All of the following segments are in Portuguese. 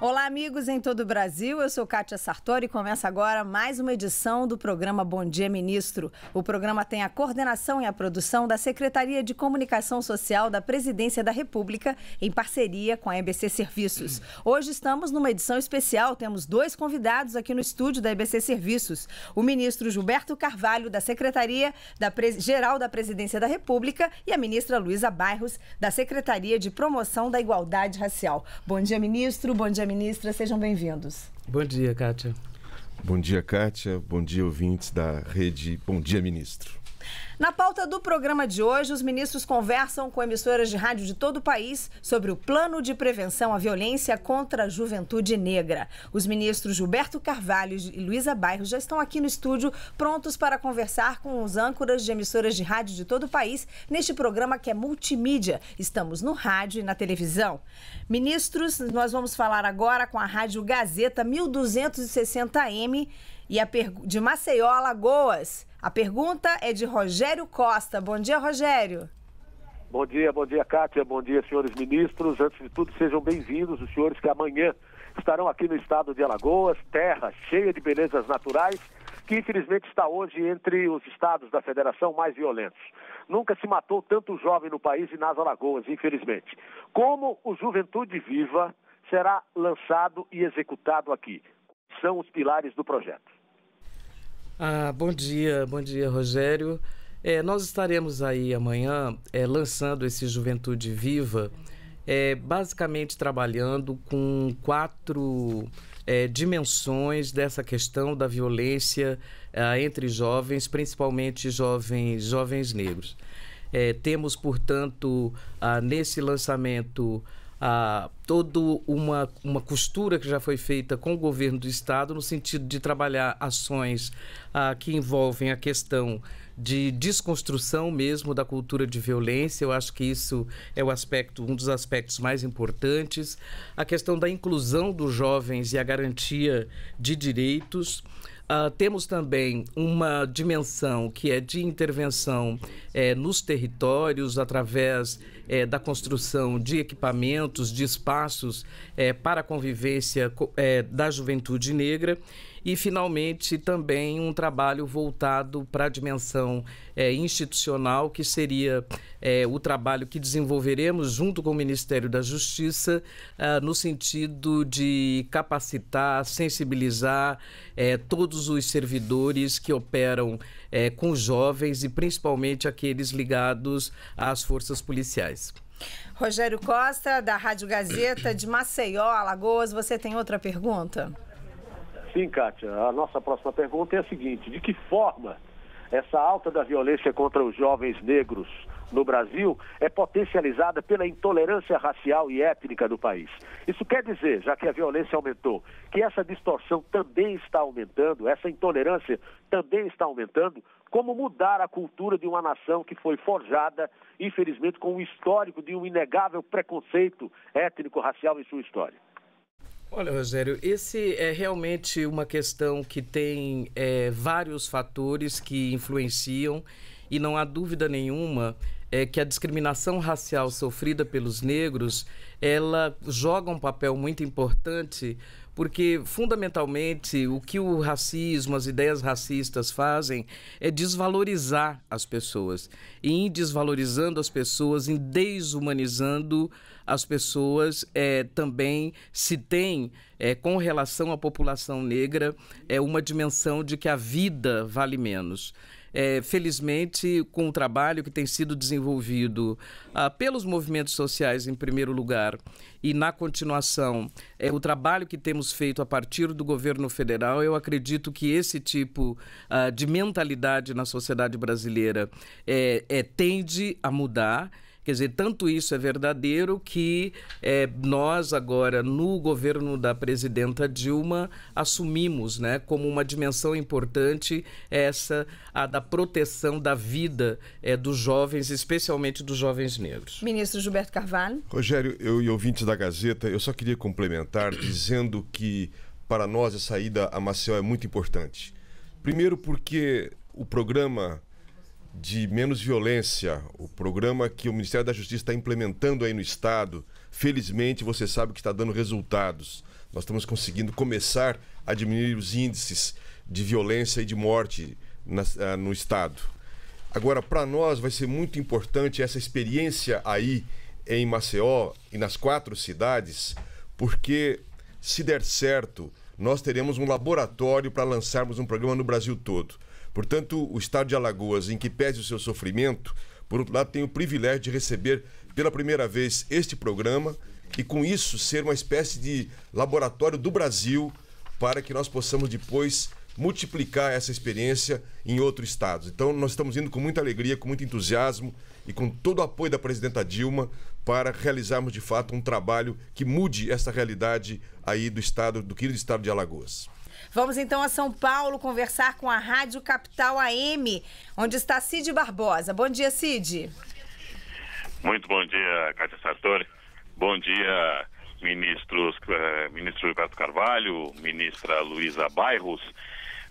Olá, amigos em todo o Brasil. Eu sou Kátia Sartori e começa agora mais uma edição do programa Bom Dia Ministro. O programa tem a coordenação e a produção da Secretaria de Comunicação Social da Presidência da República em parceria com a EBC Serviços. Hoje estamos numa edição especial. Temos dois convidados aqui no estúdio da EBC Serviços: o ministro Gilberto Carvalho, da Secretaria da Pre... Geral da Presidência da República, e a ministra Luísa Bairros, da Secretaria de Promoção da Igualdade Racial. Bom dia, ministro. Bom dia, ministra. Sejam bem-vindos. Bom dia, Kátia. Bom dia, Kátia. Bom dia, ouvintes da rede. Bom dia, ministro. Na pauta do programa de hoje, os ministros conversam com emissoras de rádio de todo o país sobre o plano de prevenção à violência contra a juventude negra. Os ministros Gilberto Carvalho e Luísa Bairros já estão aqui no estúdio prontos para conversar com os âncoras de emissoras de rádio de todo o país neste programa que é multimídia. Estamos no rádio e na televisão. Ministros, nós vamos falar agora com a Rádio Gazeta 1260M e a de Maceió, Alagoas. A pergunta é de Rogério Costa. Bom dia, Rogério. Bom dia, bom dia, Kátia. Bom dia, senhores ministros. Antes de tudo, sejam bem-vindos os senhores que amanhã estarão aqui no estado de Alagoas, terra cheia de belezas naturais, que infelizmente está hoje entre os estados da federação mais violentos. Nunca se matou tanto jovem no país e nas Alagoas, infelizmente. Como o Juventude Viva será lançado e executado aqui? São os pilares do projeto. Ah, bom dia, bom dia, Rogério. É, nós estaremos aí amanhã é, lançando esse Juventude Viva, é, basicamente trabalhando com quatro é, dimensões dessa questão da violência é, entre jovens, principalmente jovens, jovens negros. É, temos, portanto, ah, nesse lançamento a toda uma, uma costura que já foi feita com o governo do Estado no sentido de trabalhar ações ah, que envolvem a questão de desconstrução mesmo da cultura de violência. Eu acho que isso é o aspecto, um dos aspectos mais importantes. A questão da inclusão dos jovens e a garantia de direitos. Uh, temos também uma dimensão que é de intervenção é, nos territórios, através é, da construção de equipamentos, de espaços é, para a convivência da juventude negra. E, finalmente, também um trabalho voltado para a dimensão é, institucional, que seria é, o trabalho que desenvolveremos junto com o Ministério da Justiça, ah, no sentido de capacitar, sensibilizar é, todos os servidores que operam é, com jovens e principalmente aqueles ligados às forças policiais. Rogério Costa, da Rádio Gazeta de Maceió, Alagoas, você tem outra pergunta? Sim, Kátia. A nossa próxima pergunta é a seguinte: de que forma essa alta da violência contra os jovens negros no Brasil é potencializada pela intolerância racial e étnica do país. Isso quer dizer, já que a violência aumentou, que essa distorção também está aumentando, essa intolerância também está aumentando. Como mudar a cultura de uma nação que foi forjada, infelizmente, com um histórico de um inegável preconceito étnico-racial em sua história? Olha, Rogério, esse é realmente uma questão que tem é, vários fatores que influenciam e não há dúvida nenhuma é, que a discriminação racial sofrida pelos negros ela joga um papel muito importante porque fundamentalmente o que o racismo, as ideias racistas fazem é desvalorizar as pessoas. E em desvalorizando as pessoas, em desumanizando as pessoas, é, também se tem, é, com relação à população negra, é uma dimensão de que a vida vale menos. É, felizmente, com o trabalho que tem sido desenvolvido ah, pelos movimentos sociais, em primeiro lugar, e na continuação, é, o trabalho que temos feito a partir do governo federal, eu acredito que esse tipo ah, de mentalidade na sociedade brasileira é, é tende a mudar. Quer dizer, tanto isso é verdadeiro que é, nós agora, no governo da presidenta Dilma, assumimos né, como uma dimensão importante essa a da proteção da vida é, dos jovens, especialmente dos jovens negros. Ministro Gilberto Carvalho. Rogério, eu e ouvintes da Gazeta, eu só queria complementar dizendo que para nós a saída a Maceió é muito importante. Primeiro porque o programa de menos violência, o programa que o Ministério da Justiça está implementando aí no Estado. Felizmente, você sabe que está dando resultados. Nós estamos conseguindo começar a diminuir os índices de violência e de morte na, uh, no Estado. Agora, para nós vai ser muito importante essa experiência aí em Maceió e nas quatro cidades, porque se der certo, nós teremos um laboratório para lançarmos um programa no Brasil todo. Portanto, o Estado de Alagoas, em que pese o seu sofrimento, por outro lado, tem o privilégio de receber pela primeira vez este programa e, com isso, ser uma espécie de laboratório do Brasil para que nós possamos depois multiplicar essa experiência em outros estados. Então, nós estamos indo com muita alegria, com muito entusiasmo e com todo o apoio da presidenta Dilma para realizarmos de fato um trabalho que mude essa realidade aí do estado, do querido estado de Alagoas. Vamos então a São Paulo conversar com a Rádio Capital AM, onde está Cid Barbosa. Bom dia, Cid. Muito bom dia, Cátia Sartori. Bom dia, ministros, ministro eh, Roberto Carvalho, ministra Luísa Bairros.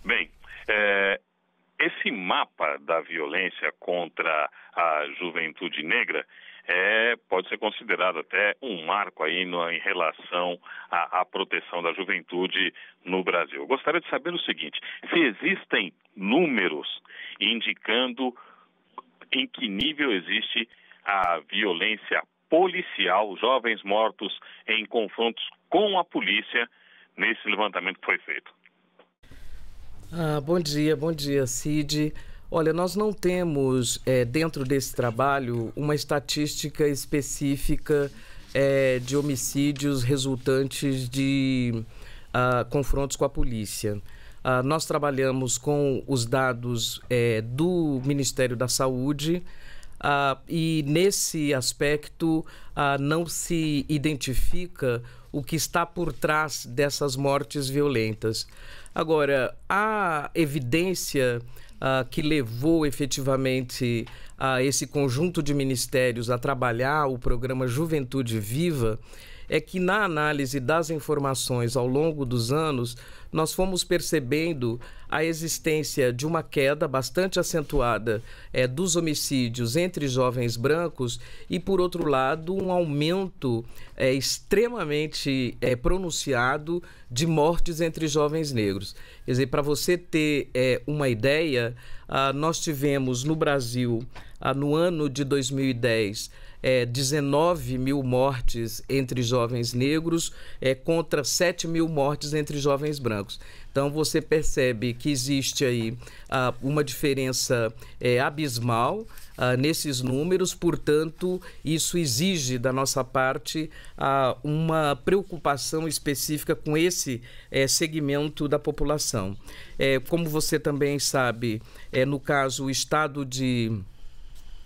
Bem, eh, esse mapa da violência contra a juventude negra é, pode ser considerado até um marco aí no, em relação à, à proteção da juventude no Brasil. Eu gostaria de saber o seguinte: se existem números indicando em que nível existe a violência policial, jovens mortos em confrontos com a polícia nesse levantamento que foi feito. Ah, bom dia, bom dia, Cid. Olha, nós não temos é, dentro desse trabalho uma estatística específica é, de homicídios resultantes de uh, confrontos com a polícia. Uh, nós trabalhamos com os dados é, do Ministério da Saúde. Uh, e nesse aspecto não se identifica o que está por trás dessas mortes violentas. Agora, a evidência uh, que levou efetivamente a esse conjunto de ministérios a trabalhar o programa Juventude Viva é que na análise das informações ao longo dos anos, nós fomos percebendo a existência de uma queda bastante acentuada é, dos homicídios entre jovens brancos e, por outro lado, um aumento é, extremamente é, pronunciado de mortes entre jovens negros. Quer dizer, para você ter é, uma ideia, ah, nós tivemos no Brasil, ah, no ano de 2010, é, 19 mil mortes entre jovens negros é, contra 7 mil mortes entre jovens brancos. Então você percebe que existe aí ah, uma diferença é, abismal ah, nesses números, portanto, isso exige da nossa parte ah, uma preocupação específica com esse é, segmento da população. É, como você também sabe, é, no caso, o estado de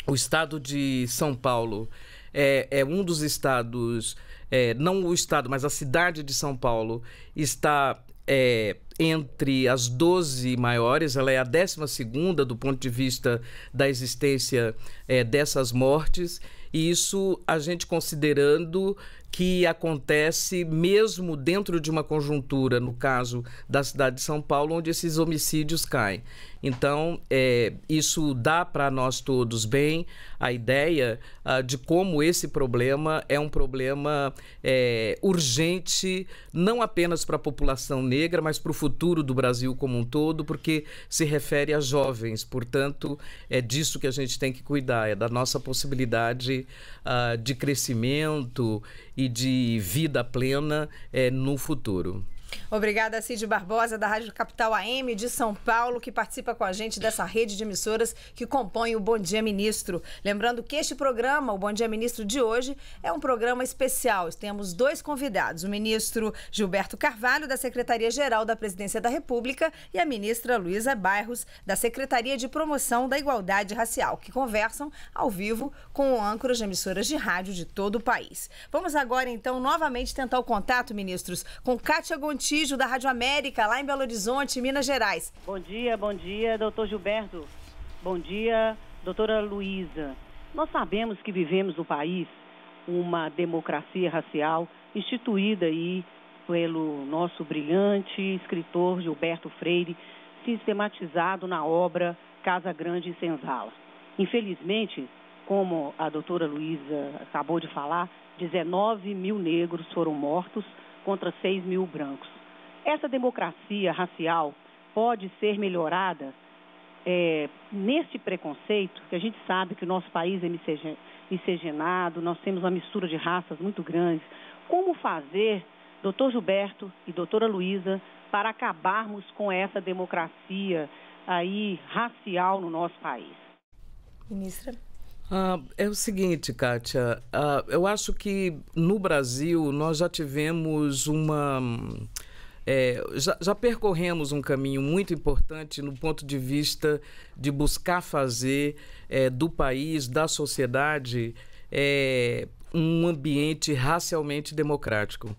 o estado de São Paulo é, é um dos estados, é, não o estado, mas a cidade de São Paulo está é, entre as 12 maiores, ela é a 12 do ponto de vista da existência é, dessas mortes, e isso a gente considerando que acontece mesmo dentro de uma conjuntura, no caso da cidade de São Paulo, onde esses homicídios caem. Então, é, isso dá para nós todos bem a ideia uh, de como esse problema é um problema é, urgente, não apenas para a população negra, mas para o futuro do Brasil como um todo, porque se refere a jovens. Portanto, é disso que a gente tem que cuidar, é da nossa possibilidade uh, de crescimento e de vida plena é, no futuro. Obrigada, Cid Barbosa, da Rádio Capital AM de São Paulo, que participa com a gente dessa rede de emissoras que compõe o Bom Dia Ministro. Lembrando que este programa, o Bom Dia Ministro de hoje, é um programa especial. Temos dois convidados, o ministro Gilberto Carvalho, da Secretaria-Geral da Presidência da República, e a ministra Luísa Bairros, da Secretaria de Promoção da Igualdade Racial, que conversam ao vivo com âncoras de emissoras de rádio de todo o país. Vamos agora, então, novamente tentar o contato, ministros, com Kátia Gontijo Contígio, da Rádio América, lá em Belo Horizonte, Minas Gerais. Bom dia, bom dia, doutor Gilberto. Bom dia, doutora Luísa. Nós sabemos que vivemos no país uma democracia racial instituída aí pelo nosso brilhante escritor Gilberto Freire, sistematizado na obra Casa Grande e Senzala. Infelizmente, como a doutora Luísa acabou de falar, 19 mil negros foram mortos contra 6 mil brancos. Essa democracia racial pode ser melhorada é, neste preconceito, que a gente sabe que o nosso país é miscigenado, nós temos uma mistura de raças muito grande. Como fazer, doutor Gilberto e doutora Luísa, para acabarmos com essa democracia aí racial no nosso país? Ministra. Ah, é o seguinte, Kátia, ah, eu acho que no Brasil nós já tivemos uma. É, já, já, percorremos um caminho muito importante no ponto de vista de buscar fazer é, do país, da sociedade, é, um ambiente racialmente democrático.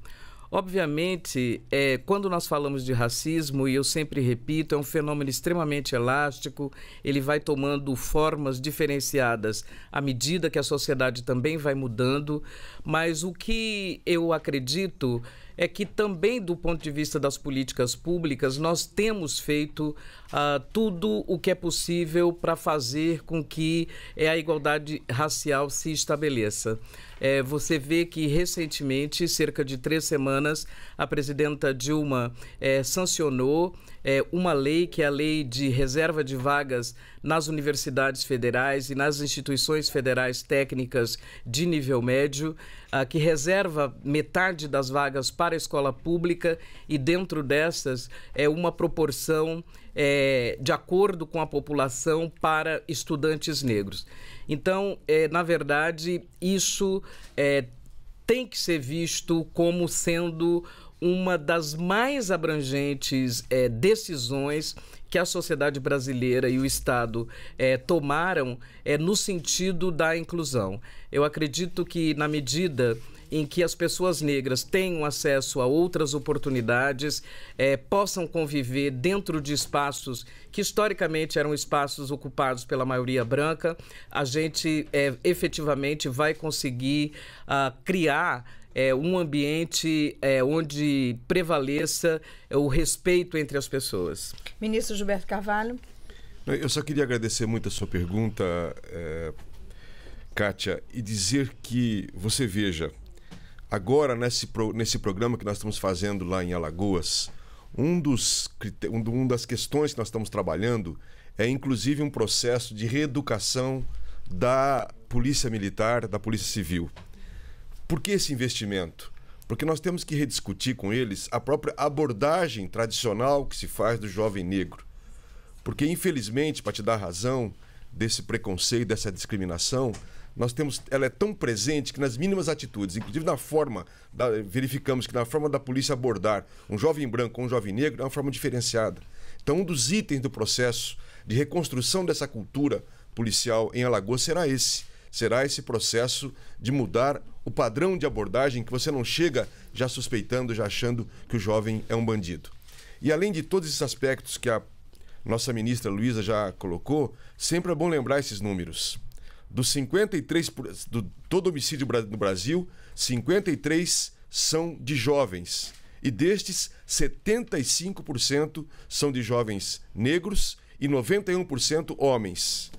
Obviamente, é, quando nós falamos de racismo, e eu sempre repito, é um fenômeno extremamente elástico, ele vai tomando formas diferenciadas à medida que a sociedade também vai mudando, mas o que eu acredito é que também do ponto de vista das políticas públicas, nós temos feito uh, tudo o que é possível para fazer com que eh, a igualdade racial se estabeleça. É, você vê que recentemente, cerca de três semanas, a presidenta Dilma é, sancionou é, uma lei que é a lei de reserva de vagas nas universidades federais e nas instituições federais técnicas de nível médio, que reserva metade das vagas para a escola pública e dentro dessas é uma proporção é, de acordo com a população para estudantes negros. Então, é, na verdade, isso é, tem que ser visto como sendo uma das mais abrangentes é, decisões que a sociedade brasileira e o Estado é, tomaram é, no sentido da inclusão. Eu acredito que, na medida em que as pessoas negras tenham acesso a outras oportunidades, é, possam conviver dentro de espaços que historicamente eram espaços ocupados pela maioria branca, a gente é, efetivamente vai conseguir uh, criar é, um ambiente é, onde prevaleça o respeito entre as pessoas. Ministro Gilberto Carvalho. Eu só queria agradecer muito a sua pergunta, é, Kátia, e dizer que você veja, Agora, nesse, pro, nesse programa que nós estamos fazendo lá em Alagoas, um dos, um, um das questões que nós estamos trabalhando é inclusive um processo de reeducação da Polícia Militar, da Polícia Civil. Por que esse investimento? Porque nós temos que rediscutir com eles a própria abordagem tradicional que se faz do jovem negro. Porque, infelizmente, para te dar razão desse preconceito, dessa discriminação, nós temos, ela é tão presente que nas mínimas atitudes, inclusive na forma, da, verificamos que na forma da polícia abordar um jovem branco ou um jovem negro é uma forma diferenciada. Então, um dos itens do processo de reconstrução dessa cultura policial em Alagoas será esse. Será esse processo de mudar o padrão de abordagem que você não chega já suspeitando, já achando que o jovem é um bandido. E além de todos esses aspectos que a nossa ministra Luísa já colocou, sempre é bom lembrar esses números. Dos 53 do todo homicídio no Brasil, 53 são de jovens. E destes, 75% são de jovens negros e 91% homens,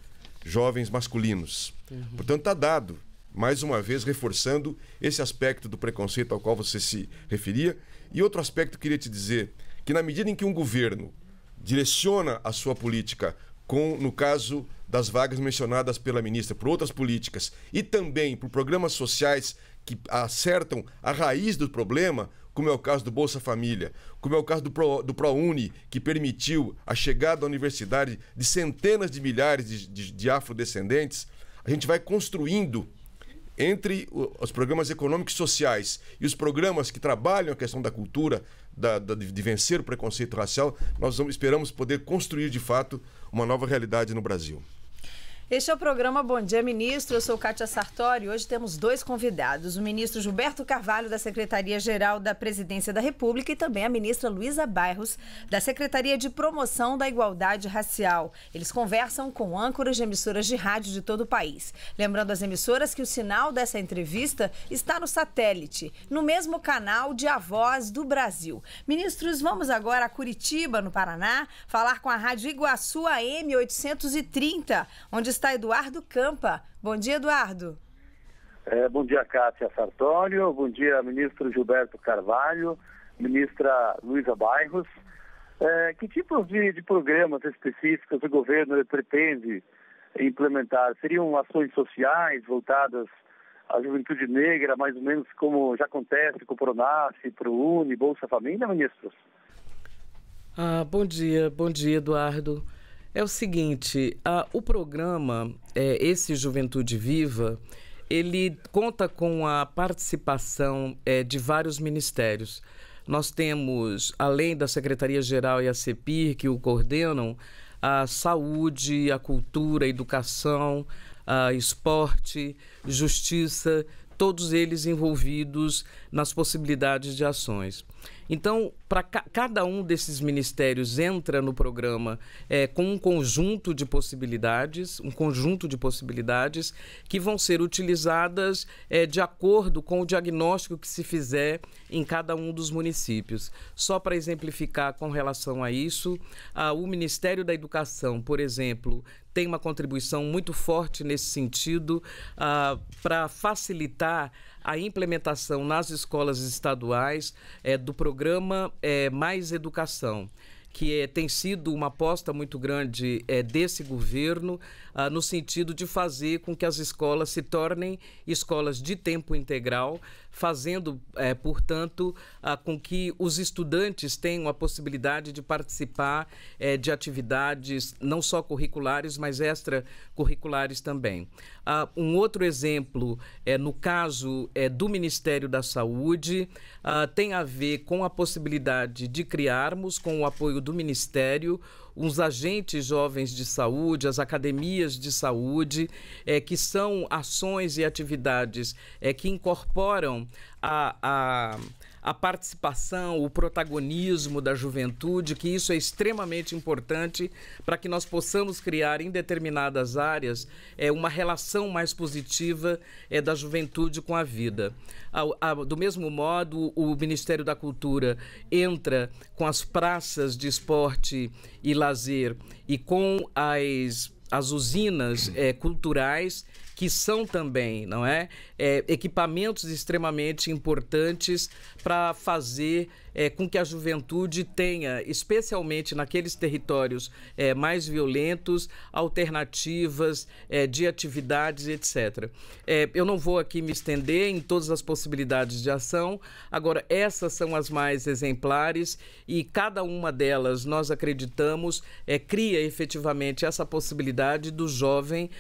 jovens masculinos. Uhum. Portanto, está dado, mais uma vez reforçando esse aspecto do preconceito ao qual você se referia. E outro aspecto que eu queria te dizer, que na medida em que um governo direciona a sua política com, no caso, das vagas mencionadas pela ministra por outras políticas e também por programas sociais que acertam a raiz do problema, como é o caso do Bolsa Família, como é o caso do, Pro, do ProUni, que permitiu a chegada à universidade de centenas de milhares de, de, de afrodescendentes, a gente vai construindo entre os programas econômicos e sociais e os programas que trabalham a questão da cultura, da, da, de vencer o preconceito racial, nós vamos, esperamos poder construir de fato uma nova realidade no Brasil? Este é o programa Bom Dia Ministro. Eu sou Kátia Sartori. Hoje temos dois convidados: o ministro Gilberto Carvalho, da Secretaria-Geral da Presidência da República, e também a ministra Luísa Bairros, da Secretaria de Promoção da Igualdade Racial. Eles conversam com âncoras de emissoras de rádio de todo o país. Lembrando as emissoras que o sinal dessa entrevista está no satélite, no mesmo canal de A Voz do Brasil. Ministros, vamos agora a Curitiba, no Paraná, falar com a Rádio Iguaçu AM 830, onde está Eduardo Campa. Bom dia, Eduardo. É, bom dia, Cássia Sartório. Bom dia, ministro Gilberto Carvalho, ministra Luiza Bairros. É, que tipos de, de programas específicos o governo pretende implementar? Seriam ações sociais voltadas à juventude negra, mais ou menos como já acontece com o Pronaf, ProUni, Bolsa Família, ministros? Ah, bom dia, bom dia, Eduardo. É o seguinte, a, o programa, é, esse Juventude Viva, ele conta com a participação é, de vários ministérios. Nós temos, além da Secretaria-Geral e a CEPIR, que o coordenam, a saúde, a cultura, a educação, a esporte, justiça, todos eles envolvidos nas possibilidades de ações. Então, para ca cada um desses ministérios entra no programa é, com um conjunto de possibilidades, um conjunto de possibilidades que vão ser utilizadas é, de acordo com o diagnóstico que se fizer em cada um dos municípios. Só para exemplificar com relação a isso, a, o Ministério da Educação, por exemplo, tem uma contribuição muito forte nesse sentido uh, ah, para facilitar a implementação nas escolas estaduais é, do programa é, Mais Educação que é, tem sido uma aposta muito grande é, desse governo, ah, no sentido de fazer com que as escolas se tornem escolas de tempo integral, fazendo, é, portanto, a, com que os estudantes tenham a possibilidade de participar é, de atividades não só curriculares, mas extracurriculares também. Ah, um outro exemplo, é, no caso é, do Ministério da Saúde, ah, tem a ver com a possibilidade de criarmos, com o apoio do Ministério, os agentes jovens de saúde, as academias de saúde, é, que são ações e atividades é, que incorporam a, a a participação, o protagonismo da juventude, que isso é extremamente importante para que nós possamos criar em determinadas áreas é, uma relação mais positiva é, da juventude com a vida. do mesmo modo, o Ministério da Cultura entra com as praças de esporte e lazer e com as as usinas é, culturais que são também, não é, é equipamentos extremamente importantes para fazer é, com que a juventude tenha, especialmente naqueles territórios é, mais violentos, alternativas é, de atividades, etc. É, eu não vou aqui me estender em todas as possibilidades de ação. Agora, essas são as mais exemplares e cada uma delas nós acreditamos é, cria efetivamente essa possibilidade do jovem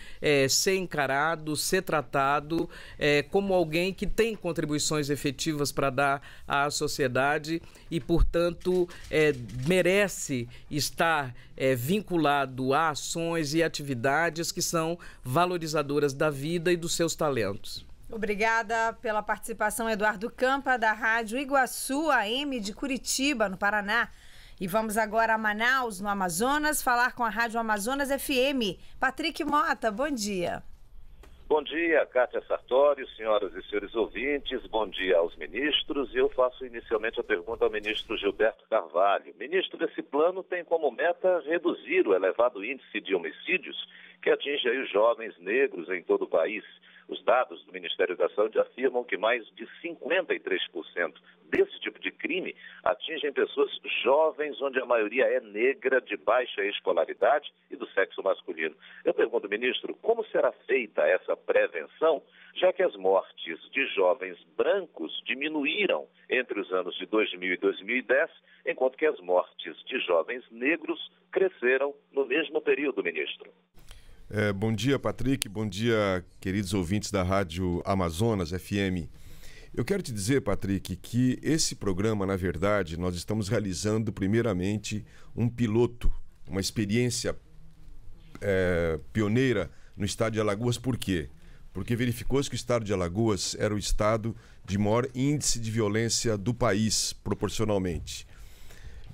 ser encarado tratado, ser tratado é, como alguém que tem contribuições efetivas para dar à sociedade e, portanto, é, merece estar é, vinculado a ações e atividades que são valorizadoras da vida e dos seus talentos. Obrigada pela participação, Eduardo Campa, da Rádio Iguaçu AM de Curitiba, no Paraná. E vamos agora a Manaus, no Amazonas, falar com a Rádio Amazonas FM. Patrick Mota, bom dia. Bom dia, Cátia Sartório, senhoras e senhores ouvintes, bom dia aos ministros. eu faço inicialmente a pergunta ao ministro Gilberto Carvalho. Ministro, esse plano tem como meta reduzir o elevado índice de homicídios que atinge os jovens negros em todo o país. Os dados do Ministério da Saúde afirmam que mais de 53% desse tipo de crime atingem pessoas jovens, onde a maioria é negra, de baixa escolaridade e do sexo masculino. Eu pergunto, ministro, como será feita essa prevenção, já que as mortes de jovens brancos diminuíram entre os anos de 2000 e 2010, enquanto que as mortes de jovens negros cresceram no mesmo período, ministro? É, bom dia, Patrick. Bom dia, queridos ouvintes da Rádio Amazonas FM. Eu quero te dizer, Patrick, que esse programa, na verdade, nós estamos realizando primeiramente um piloto, uma experiência é, pioneira no estado de Alagoas. Por quê? Porque verificou-se que o estado de Alagoas era o estado de maior índice de violência do país, proporcionalmente.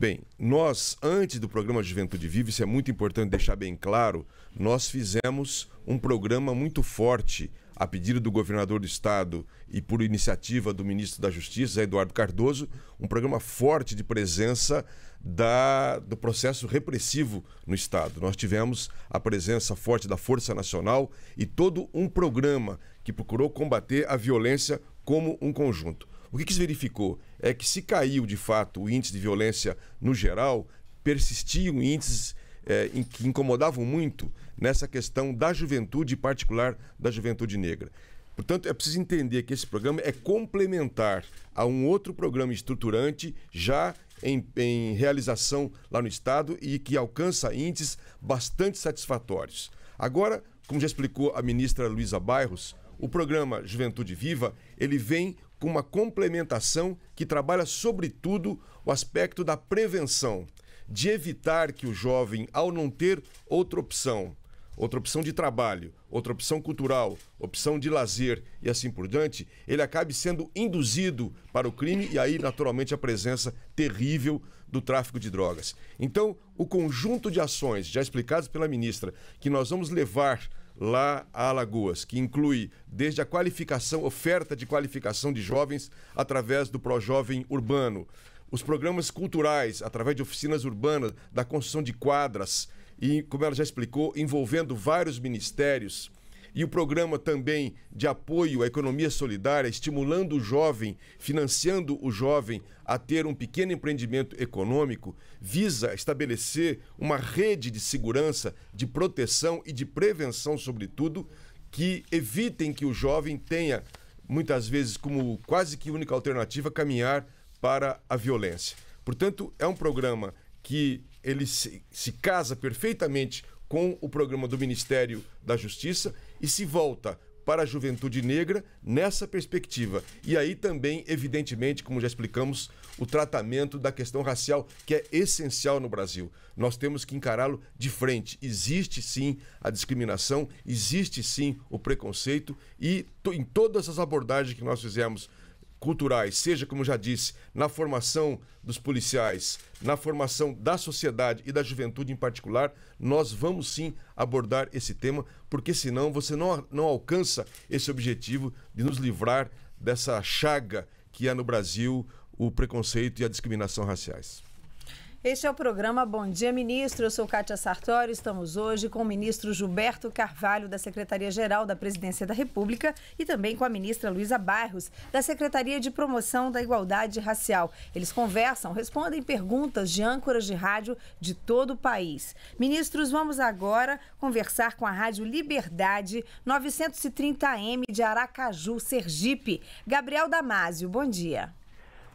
Bem, nós, antes do programa Juventude Viva, isso é muito importante deixar bem claro, nós fizemos um programa muito forte a pedido do governador do estado e por iniciativa do ministro da Justiça, Eduardo Cardoso, um programa forte de presença da, do processo repressivo no estado. Nós tivemos a presença forte da Força Nacional e todo um programa que procurou combater a violência como um conjunto. O que, que se verificou? É que se caiu de fato o índice de violência no geral, persistiam índices é, em que incomodavam muito nessa questão da juventude, em particular da juventude negra. Portanto, é preciso entender que esse programa é complementar a um outro programa estruturante já em, em realização lá no Estado e que alcança índices bastante satisfatórios. Agora, como já explicou a ministra Luiza Bairros, o programa Juventude Viva ele vem com uma complementação que trabalha, sobretudo, o aspecto da prevenção, de evitar que o jovem, ao não ter outra opção, outra opção de trabalho, outra opção cultural, opção de lazer e assim por diante, ele acabe sendo induzido para o crime e aí, naturalmente, a presença terrível do tráfico de drogas. Então, o conjunto de ações já explicadas pela ministra que nós vamos levar lá a Alagoas, que inclui desde a qualificação, oferta de qualificação de jovens através do Projovem Urbano, os programas culturais através de oficinas urbanas, da construção de quadras e, como ela já explicou, envolvendo vários ministérios e o programa também de apoio à economia solidária, estimulando o jovem, financiando o jovem a ter um pequeno empreendimento econômico, visa estabelecer uma rede de segurança, de proteção e de prevenção, sobretudo, que evitem que o jovem tenha, muitas vezes, como quase que única alternativa, caminhar para a violência. Portanto, é um programa que ele se, se casa perfeitamente com o programa do Ministério da Justiça e se volta para a juventude negra nessa perspectiva. E aí também, evidentemente, como já explicamos, o tratamento da questão racial, que é essencial no Brasil. Nós temos que encará-lo de frente. Existe sim a discriminação, existe sim o preconceito, e em todas as abordagens que nós fizemos culturais, seja, como já disse, na formação dos policiais, na formação da sociedade e da juventude em particular, nós vamos sim abordar esse tema, porque senão você não, não alcança esse objetivo de nos livrar dessa chaga que há no Brasil o preconceito e a discriminação raciais. Este é o programa Bom Dia Ministro. Eu sou Kátia Sartori. Estamos hoje com o ministro Gilberto Carvalho, da Secretaria-Geral da Presidência da República, e também com a ministra Luísa Barros, da Secretaria de Promoção da Igualdade Racial. Eles conversam, respondem perguntas de âncoras de rádio de todo o país. Ministros, vamos agora conversar com a Rádio Liberdade 930M de Aracaju, Sergipe. Gabriel Damásio, bom dia.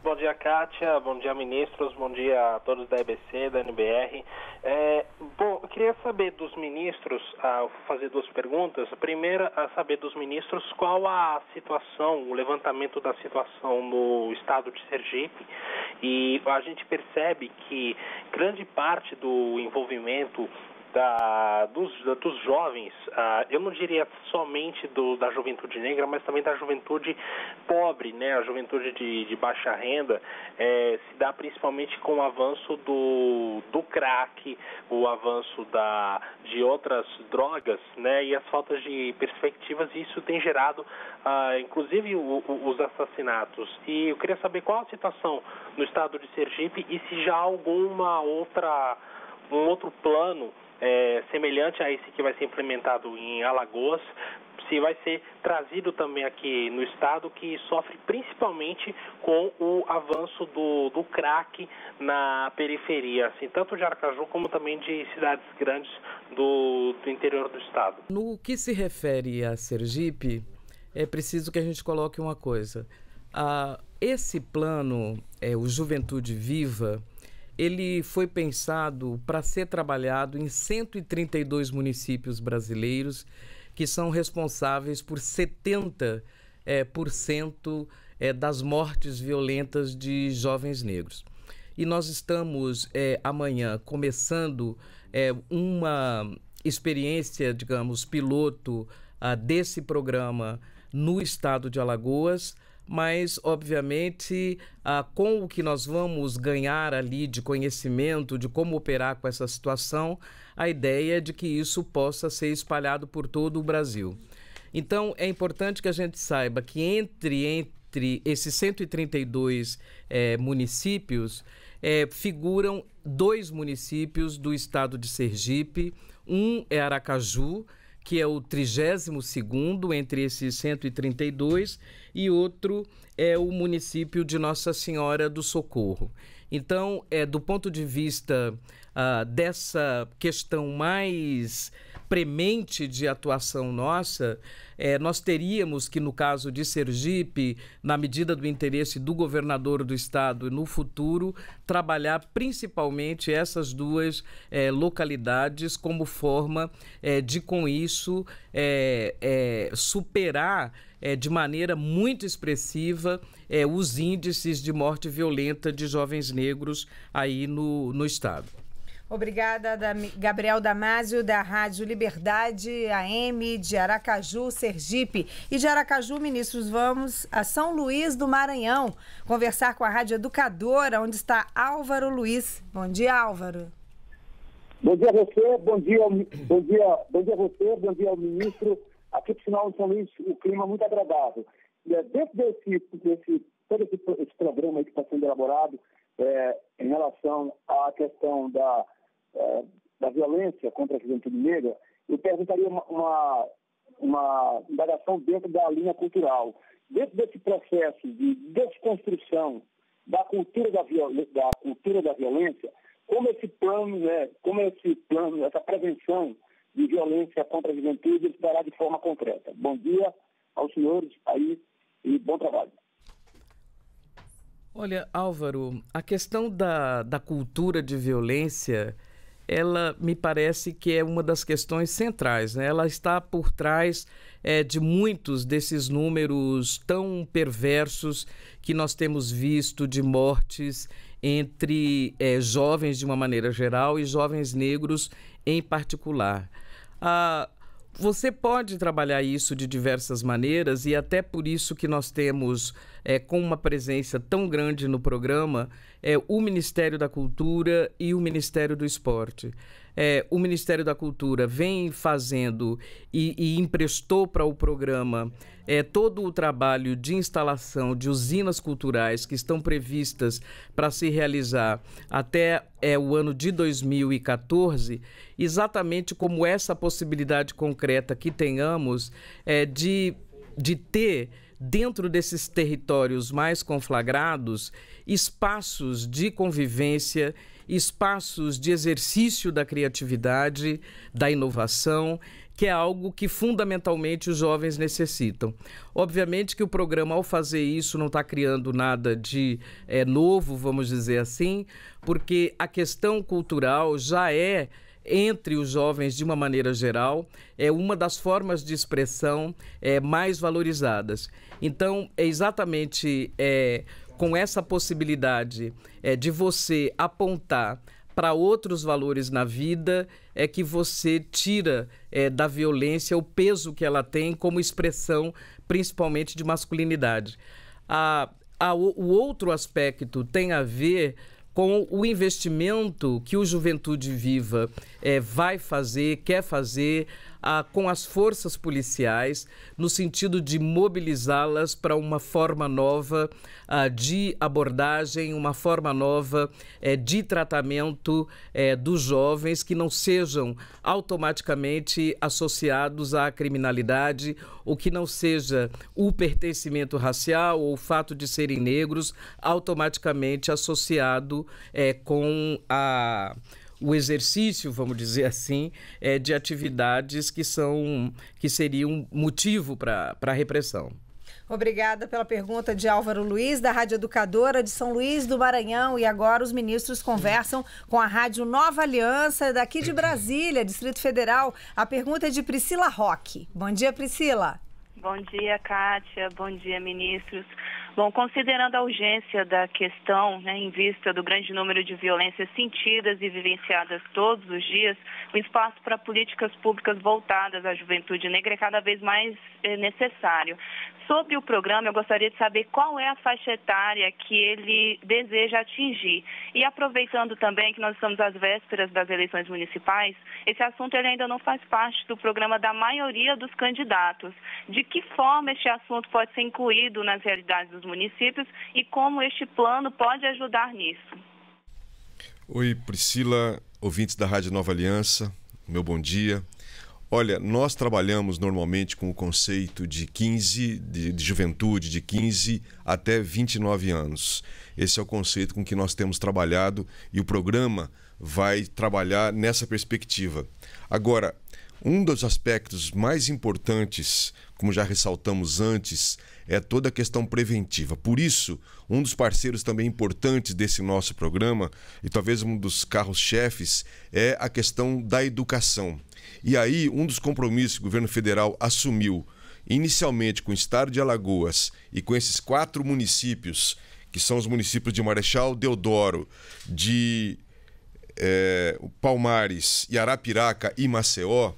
Bom dia, Kátia. Bom dia, ministros. Bom dia a todos da EBC, da NBR. É, bom, eu queria saber dos ministros, ah, fazer duas perguntas. A primeira, a saber dos ministros qual a situação, o levantamento da situação no estado de Sergipe. E a gente percebe que grande parte do envolvimento da, dos, dos jovens, uh, eu não diria somente do, da juventude negra, mas também da juventude pobre, né, a juventude de, de baixa renda, eh, se dá principalmente com o avanço do, do crack, o avanço da, de outras drogas né, e as faltas de perspectivas, e isso tem gerado, uh, inclusive, o, o, os assassinatos. E eu queria saber qual a situação no estado de Sergipe e se já há alguma outra um outro plano é, semelhante a esse que vai ser implementado em Alagoas, se vai ser trazido também aqui no estado que sofre principalmente com o avanço do, do crack na periferia, assim, tanto de Aracaju como também de cidades grandes do, do interior do estado. No que se refere a Sergipe, é preciso que a gente coloque uma coisa. Ah, esse plano, é, o Juventude Viva, ele foi pensado para ser trabalhado em 132 municípios brasileiros que são responsáveis por 70% é, eh, por cento, é, das mortes violentas de jovens negros. E nós estamos é, amanhã começando uma experiência, digamos, piloto a ah, desse programa no estado de Alagoas mas obviamente ah, com o que nós vamos ganhar ali de conhecimento de como operar com essa situação, a ideia é de que isso possa ser espalhado por todo o Brasil. Então é importante que a gente saiba que entre, entre esses 132 é, eh, municípios é, figuram dois municípios do estado de Sergipe, um é Aracaju que é o 32 segundo entre esses 132, e outro é o município de Nossa Senhora do Socorro. Então, é, do ponto de vista uh, dessa questão mais premente de atuação nossa, é, nós teríamos que, no caso de Sergipe, na medida do interesse do governador do estado no futuro, trabalhar principalmente essas duas é, localidades como forma é, de, com isso, é, é, superar é, de maneira muito expressiva os índices de morte violenta de jovens negros aí no, no estado. Obrigada, Gabriel Damásio da Rádio Liberdade AM de Aracaju, Sergipe. E de Aracaju, ministros, vamos a São Luís do Maranhão conversar com a Rádio Educadora, onde está Álvaro Luiz. Bom dia, Álvaro. Bom dia a você, bom dia, bom dia, bom dia a você, bom dia ao ministro. Aqui no final de São Luís, o clima é muito agradável. E é dentro desse, desse, todo esse, esse programa que está sendo elaborado, é, em relação à questão da é, da violência contra a juventude negra, eu perguntaria uma, uma, uma indagação dentro da linha cultural. Dentro desse processo de desconstrução da cultura da, da, cultura da violência, como esse plano, né, como esse plano, essa prevenção de violência contra a juventude estará de forma concreta. Bom dia aos senhores aí e bom trabalho. Olha, Álvaro, a questão da, da cultura de violência ela me parece que é uma das questões centrais. Né? Ela está por trás é, de muitos desses números tão perversos que nós temos visto de mortes entre é, jovens de uma maneira geral e jovens negros em particular. Você pode trabalhar isso de diversas maneiras e até por isso que nós temos, é, com uma presença tão grande no programa, é, o Ministério da Cultura e o Ministério do Esporte é, o Ministério da Cultura vem fazendo e, e emprestou para o programa é, todo o trabalho de instalação de usinas culturais que estão previstas para se realizar até é, o ano de 2014, exatamente como essa possibilidade concreta que tenhamos é, de, de ter dentro desses territórios mais conflagrados espaços de convivência espaços de exercício da criatividade, da inovação, que é algo que fundamentalmente os jovens necessitam. Obviamente que o programa, ao fazer isso, não está criando nada de é, novo, vamos dizer assim, porque a questão cultural já é entre os jovens de uma maneira geral, é uma das formas de expressão é, mais valorizadas. Então, é exatamente é, com essa possibilidade é, de você apontar para outros valores na vida é que você tira é, da violência o peso que ela tem como expressão, principalmente de masculinidade. A, a, o outro aspecto tem a ver com o investimento que o Juventude Viva é, vai fazer, quer fazer, a, com as forças policiais, no sentido de mobilizá-las para uma forma nova a, de abordagem, uma forma nova é, de tratamento é, dos jovens que não sejam automaticamente associados à criminalidade ou que não seja o pertencimento racial ou o fato de serem negros automaticamente associado é, com a o exercício, vamos dizer assim, é, de atividades que são que seriam motivo para a repressão. Obrigada pela pergunta de Álvaro Luiz, da Rádio Educadora de São Luís do Maranhão. E agora os ministros conversam com a Rádio Nova Aliança, daqui de Brasília, Distrito Federal. A pergunta é de Priscila Roque. Bom dia, Priscila. Bom dia, Kátia. Bom dia, ministros. Bom, considerando a urgência da questão, né, em vista do grande número de violências sentidas e vivenciadas todos os dias, o espaço para políticas públicas voltadas à juventude negra é cada vez mais é, necessário. Sobre o programa, eu gostaria de saber qual é a faixa etária que ele deseja atingir. E aproveitando também que nós estamos às vésperas das eleições municipais, esse assunto ele ainda não faz parte do programa da maioria dos candidatos. De que forma este assunto pode ser incluído nas realidades dos municípios e como este plano pode ajudar nisso. Oi, Priscila, ouvintes da Rádio Nova Aliança, meu bom dia. Olha, nós trabalhamos normalmente com o conceito de 15, de, de, juventude, de 15 até 29 anos. Esse é o conceito com que nós temos trabalhado e o programa vai trabalhar nessa perspectiva. Agora, um dos aspectos mais importantes como já ressaltamos antes, é toda a questão preventiva. Por isso, um dos parceiros também importantes desse nosso programa, e talvez um dos carros-chefes, é a questão da educação. E aí, um dos compromissos que o governo federal assumiu, inicialmente com o estado de Alagoas e com esses quatro municípios, que são os municípios de Marechal Deodoro, de é, Palmares e Arapiraca e Maceió,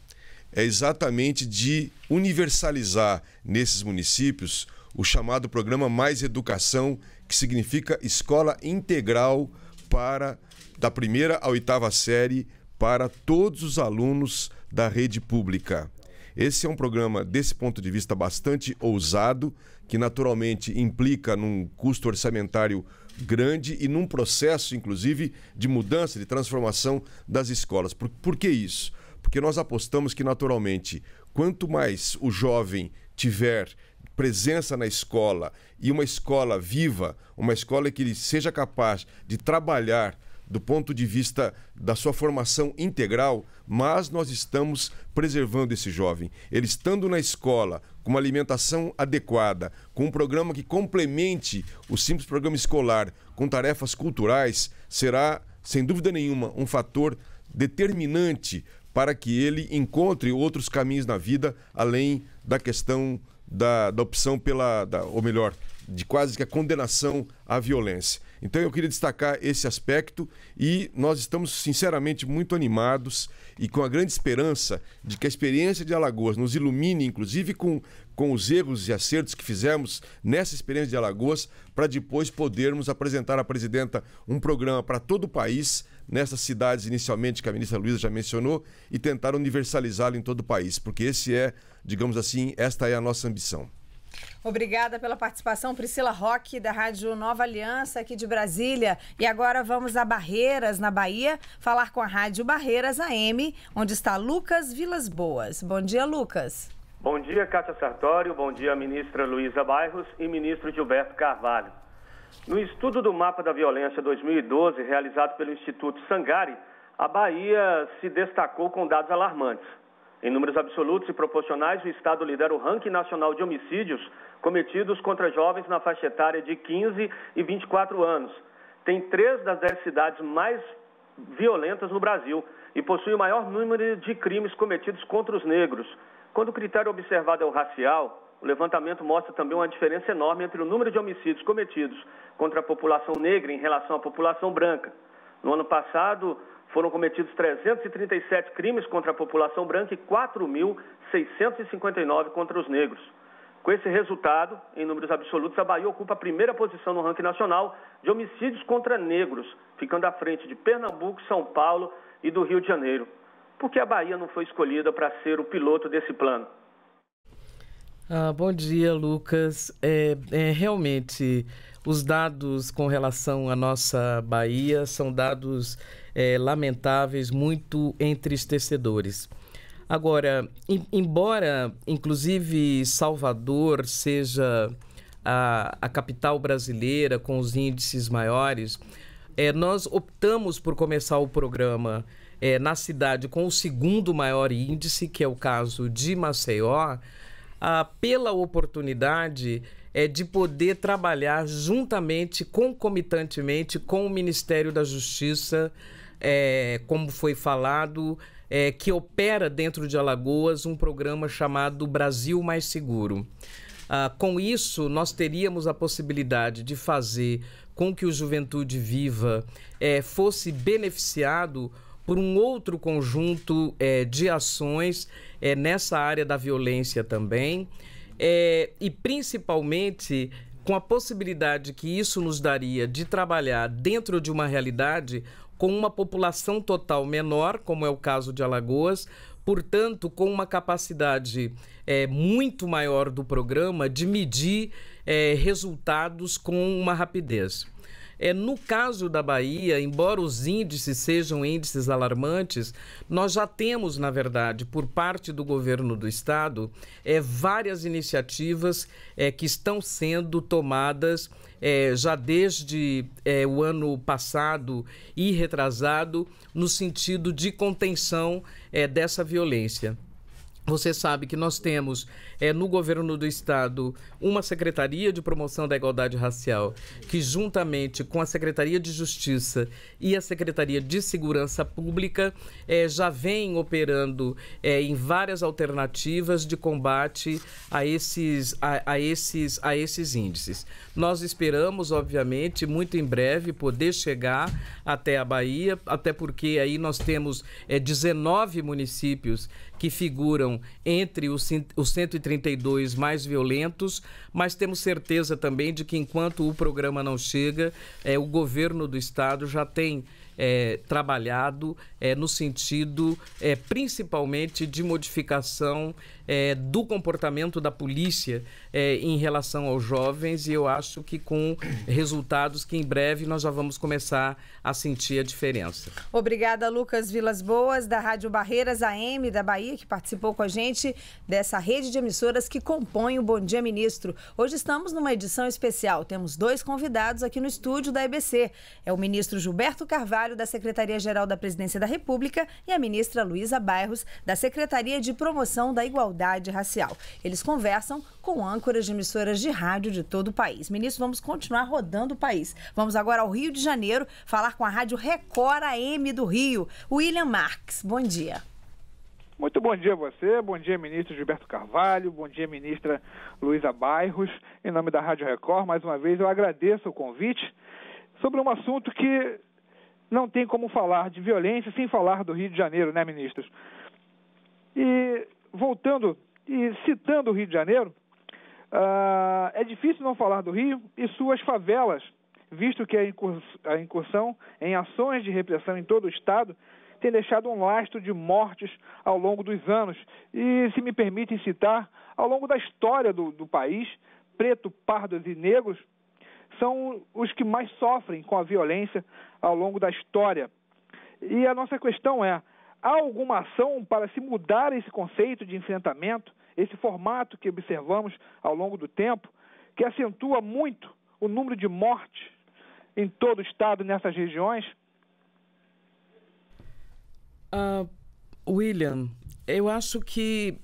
é exatamente de universalizar nesses municípios o chamado programa Mais Educação, que significa escola integral para da primeira à oitava série para todos os alunos da rede pública. Esse é um programa, desse ponto de vista, bastante ousado, que naturalmente implica num custo orçamentário grande e num processo, inclusive, de mudança, de transformação das escolas. Por, por que isso? Porque nós apostamos que, naturalmente, quanto mais o jovem tiver presença na escola e uma escola viva, uma escola que ele seja capaz de trabalhar do ponto de vista da sua formação integral, mas nós estamos preservando esse jovem. Ele estando na escola, com uma alimentação adequada, com um programa que complemente o simples programa escolar, com tarefas culturais, será, sem dúvida nenhuma, um fator determinante para que ele encontre outros caminhos na vida além da questão da, da opção pela, da, ou melhor, de quase que a condenação à violência. Então eu queria destacar esse aspecto e nós estamos sinceramente muito animados e com a grande esperança de que a experiência de Alagoas nos ilumine, inclusive com, com os erros e acertos que fizemos nessa experiência de Alagoas, para depois podermos apresentar à presidenta um programa para todo o país nessas cidades inicialmente que a ministra Luiza já mencionou e tentar universalizá-lo em todo o país, porque esse é, digamos assim, esta é a nossa ambição. Obrigada pela participação, Priscila Roque, da Rádio Nova Aliança, aqui de Brasília. E agora vamos a Barreiras, na Bahia, falar com a Rádio Barreiras AM, onde está Lucas Vilas Boas. Bom dia, Lucas. Bom dia, Cátia Sartório. Bom dia, ministra Luísa Bairros e ministro Gilberto Carvalho. No estudo do mapa da violência 2012, realizado pelo Instituto Sangari, a Bahia se destacou com dados alarmantes. Em números absolutos e proporcionais, o Estado lidera o ranking nacional de homicídios cometidos contra jovens na faixa etária de 15 e 24 anos. Tem três das dez cidades mais violentas no Brasil e possui o maior número de crimes cometidos contra os negros. Quando o critério observado é o racial, o levantamento mostra também uma diferença enorme entre o número de homicídios cometidos contra a população negra em relação à população branca. No ano passado, foram cometidos 337 crimes contra a população branca e 4.659 contra os negros. Com esse resultado, em números absolutos, a Bahia ocupa a primeira posição no ranking nacional de homicídios contra negros, ficando à frente de Pernambuco, São Paulo e do Rio de Janeiro. Por que a Bahia não foi escolhida para ser o piloto desse plano? Ah, bom dia, Lucas. É, é, realmente, os dados com relação à nossa Bahia são dados é, lamentáveis, muito entristecedores. Agora, em, embora, inclusive, Salvador seja a, a, capital brasileira com os índices maiores, é, nós optamos por começar o programa é, na cidade com o segundo maior índice, que é o caso de Maceió ah, pela oportunidade é, de poder trabalhar juntamente, concomitantemente com o Ministério da Justiça, é, como foi falado, é, que opera dentro de Alagoas um programa chamado Brasil Mais Seguro. Ah, com isso, nós teríamos a possibilidade de fazer com que o Juventude Viva é, fosse beneficiado por um outro conjunto é, de ações é, nessa área da violência também, é, e principalmente com a possibilidade que isso nos daria de trabalhar dentro de uma realidade com uma população total menor, como é o caso de Alagoas, portanto, com uma capacidade é, muito maior do programa de medir é, resultados com uma rapidez. É, no caso da Bahia, embora os índices sejam índices alarmantes, nós já temos, na verdade, por parte do governo do estado, é, várias iniciativas é, que estão sendo tomadas é, já desde é, o ano passado e retrasado, no sentido de contenção é, dessa violência. Você sabe que nós temos é, no governo do estado uma Secretaria de Promoção da Igualdade Racial, que juntamente com a Secretaria de Justiça e a Secretaria de Segurança Pública é, já vem operando é, em várias alternativas de combate a esses, a, a, esses, a esses índices. Nós esperamos, obviamente, muito em breve poder chegar até a Bahia, até porque aí nós temos 19 municípios que figuram entre os, os 132 mais violentos, mas temos certeza também de que enquanto o programa não chega, é, o governo do estado já tem é, trabalhado é, no sentido, é, principalmente, de modificação é, do comportamento da polícia é, em relação aos jovens, e eu acho que com resultados que em breve nós já vamos começar a sentir a diferença. Obrigada, Lucas Vilas Boas, da Rádio Barreiras AM da Bahia, que participou com a gente dessa rede de emissoras que compõe o Bom Dia Ministro. Hoje estamos numa edição especial, temos dois convidados aqui no estúdio da EBC. É o ministro Gilberto Carvalho secretário da Secretaria-Geral da Presidência da República e a ministra Luísa Bairros, da Secretaria de Promoção da Igualdade Racial. Eles conversam com âncoras de emissoras de rádio de todo o país. Ministro, vamos continuar rodando o país. Vamos agora ao Rio de Janeiro falar com a Rádio Record AM do Rio. William Marques, bom dia. Muito bom dia a você, bom dia ministro Gilberto Carvalho, bom dia ministra Luísa Bairros. Em nome da Rádio Record, mais uma vez eu agradeço o convite sobre um assunto que não tem como falar de violência sem falar do Rio de Janeiro, né, ministros? E voltando e citando o Rio de Janeiro, uh, é difícil não falar do Rio e suas favelas, visto que a incursão em ações de repressão em todo o Estado tem deixado um lastro de mortes ao longo dos anos. E, se me permitem citar, ao longo da história do, do país, preto, pardos e negros são os que mais sofrem com a violência ao longo da história. E a nossa questão é: há alguma ação para se mudar esse conceito de enfrentamento, esse formato que observamos ao longo do tempo, que acentua muito o número de mortes em todo o estado nessas regiões? Uh, William, eu acho que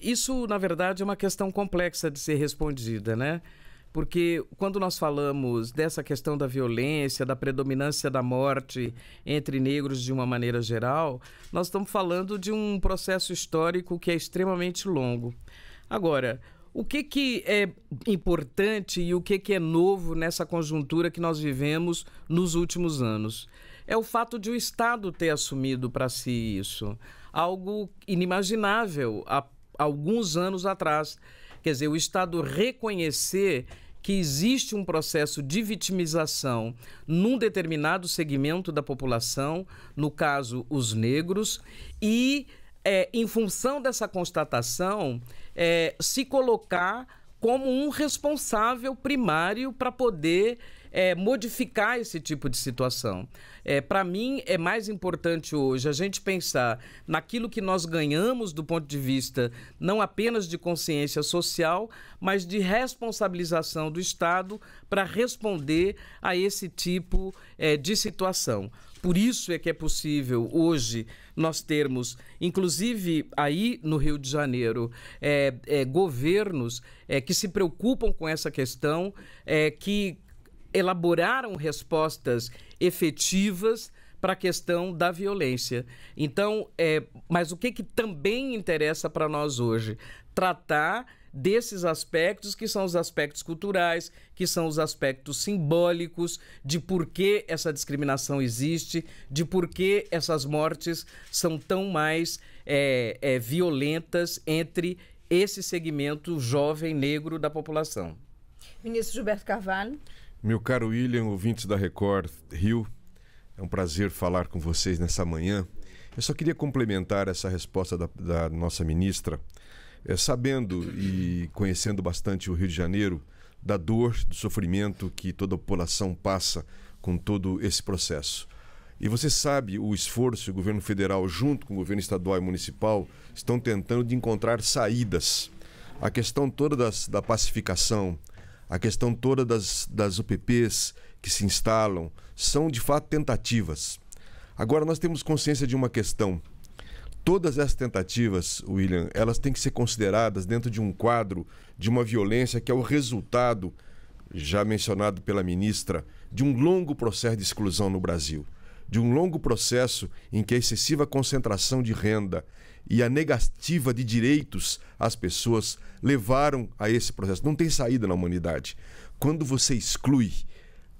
isso, na verdade, é uma questão complexa de ser respondida, né? porque quando nós falamos dessa questão da violência, da predominância da morte entre negros de uma maneira geral, nós estamos falando de um processo histórico que é extremamente longo. Agora, o que, que é importante e o que, que é novo nessa conjuntura que nós vivemos nos últimos anos? É o fato de o Estado ter assumido para si isso. Algo inimaginável há alguns anos atrás. Quer dizer, o Estado reconhecer que existe um processo de vitimização num determinado segmento da população, no caso, os negros, e é, em função dessa constatação, é, se colocar como um responsável primário para poder é, modificar esse tipo de situação. É, Para mim, é mais importante hoje a gente pensar naquilo que nós ganhamos do ponto de vista não apenas de consciência social, mas de responsabilização do Estado para responder a esse tipo é, de situação. Por isso é que é possível hoje nós termos, inclusive aí no Rio de Janeiro, é, é, governos é, que se preocupam com essa questão, é, que elaboraram respostas efetivas para a questão da violência. Então, é, mas o que, que também interessa para nós hoje? Tratar desses aspectos, que são os aspectos culturais, que são os aspectos simbólicos de por que essa discriminação existe, de por que essas mortes são tão mais é, é, violentas entre esse segmento jovem negro da população. Ministro Gilberto Carvalho. Meu caro William, ouvintes da Record Rio, é um prazer falar com vocês nessa manhã. Eu só queria complementar essa resposta da, da nossa ministra, é, sabendo e conhecendo bastante o Rio de Janeiro, da dor, do sofrimento que toda a população passa com todo esse processo. E você sabe o esforço que o governo federal, junto com o governo estadual e municipal, estão tentando de encontrar saídas. A questão toda das, da pacificação, a questão toda das, das UPPs que se instalam são de fato tentativas. Agora nós temos consciência de uma questão. Todas essas tentativas, William, elas têm que ser consideradas dentro de um quadro de uma violência que é o resultado, já mencionado pela ministra, de um longo processo de exclusão no Brasil, de um longo processo em que a excessiva concentração de renda e a negativa de direitos às pessoas levaram a esse processo. Não tem saída na humanidade. Quando você exclui,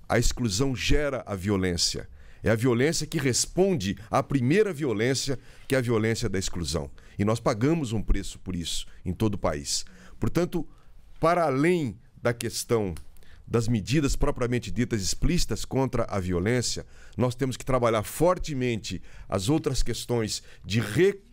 a exclusão gera a violência. É a violência que responde à primeira violência, que é a violência da exclusão. E nós pagamos um preço por isso em todo o país. Portanto, para além da questão das medidas propriamente ditas explícitas contra a violência, nós temos que trabalhar fortemente as outras questões de reconhecimento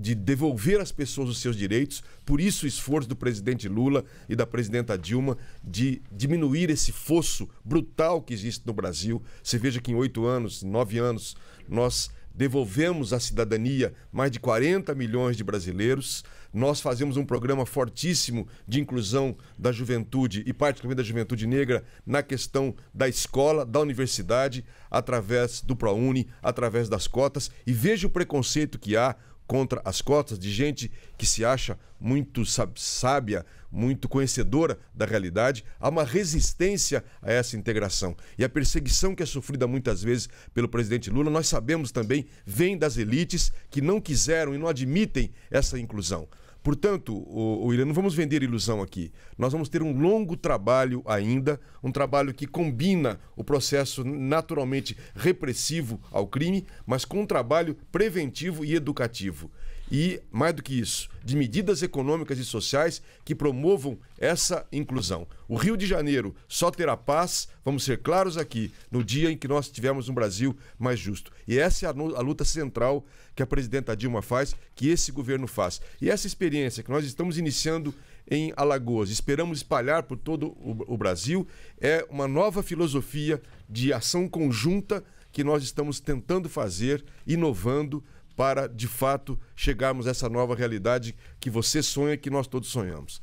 de devolver às pessoas os seus direitos. Por isso, o esforço do presidente Lula e da presidenta Dilma de diminuir esse fosso brutal que existe no Brasil. Você veja que em oito anos, nove anos, nós devolvemos à cidadania mais de 40 milhões de brasileiros. Nós fazemos um programa fortíssimo de inclusão da juventude e, particularmente, da juventude negra na questão da escola, da universidade, através do ProUni, através das cotas. E veja o preconceito que há contra as cotas, de gente que se acha muito sábia, muito conhecedora da realidade, há uma resistência a essa integração. E a perseguição que é sofrida muitas vezes pelo presidente Lula, nós sabemos também, vem das elites que não quiseram e não admitem essa inclusão. Portanto, o, o Irã, não vamos vender ilusão aqui. Nós vamos ter um longo trabalho ainda, um trabalho que combina o processo naturalmente repressivo ao crime, mas com um trabalho preventivo e educativo e, mais do que isso, de medidas econômicas e sociais que promovam essa inclusão. O Rio de Janeiro só terá paz, vamos ser claros aqui, no dia em que nós tivermos um Brasil mais justo. E essa é a, a luta central que a presidenta Dilma faz, que esse governo faz. E essa experiência que nós estamos iniciando em Alagoas, esperamos espalhar por todo o, o Brasil, é uma nova filosofia de ação conjunta que nós estamos tentando fazer, inovando para, de fato, chegarmos a essa nova realidade que você sonha e que nós todos sonhamos.